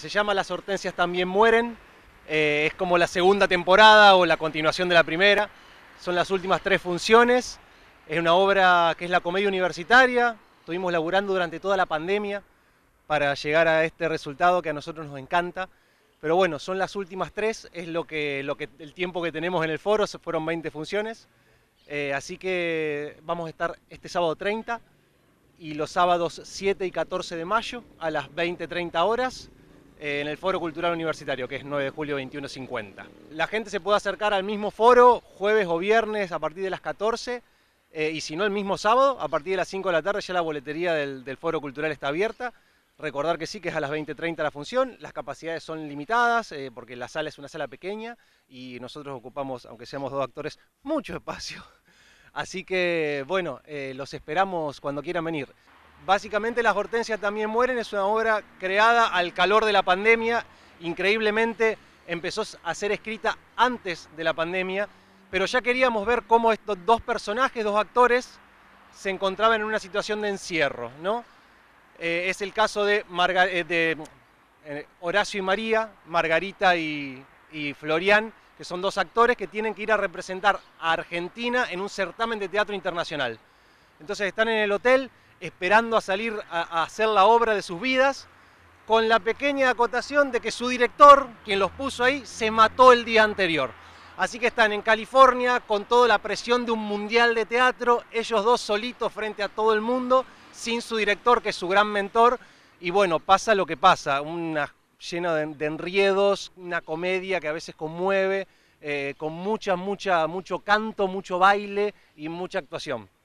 Se llama Las hortensias también mueren. Eh, es como la segunda temporada o la continuación de la primera. Son las últimas tres funciones. Es una obra que es la comedia universitaria. Estuvimos laburando durante toda la pandemia para llegar a este resultado que a nosotros nos encanta. Pero bueno, son las últimas tres, es lo que, lo que el tiempo que tenemos en el foro, fueron 20 funciones. Eh, así que vamos a estar este sábado 30 y los sábados 7 y 14 de mayo a las 20-30 horas en el Foro Cultural Universitario, que es 9 de julio 2150. La gente se puede acercar al mismo foro jueves o viernes a partir de las 14 eh, y si no el mismo sábado, a partir de las 5 de la tarde ya la boletería del, Foro Cultural está abierta. Recordar que sí, que es a las 20.30 la función, las capacidades son limitadas eh, porque la sala es una sala pequeña y nosotros ocupamos, aunque seamos dos actores, mucho espacio. Así que bueno, eh, los esperamos cuando quieran venir. Básicamente las hortensias también mueren, es una obra creada al calor de la pandemia, increíblemente empezó a ser escrita antes de la pandemia, pero ya queríamos ver cómo estos dos personajes, dos actores, se encontraban en una situación de encierro, ¿no? Eh, es el caso de, eh, eh, Horacio y María, Margarita y, y Florian, que son dos actores que tienen que ir a representar a Argentina en un certamen de teatro internacional. Entonces están en el hotel esperando a salir a, hacer la obra de sus vidas, con la pequeña acotación de que su director, quien los puso ahí, se mató el día anterior. Así que están en California con toda la presión de un mundial de teatro, ellos dos solitos frente a todo el mundo, sin su director, que es su gran mentor. Y bueno, pasa lo que pasa, una, lleno de, enredos enriedos, una comedia que a veces conmueve, eh, con mucha, mucha, mucho canto, mucho baile y mucha actuación.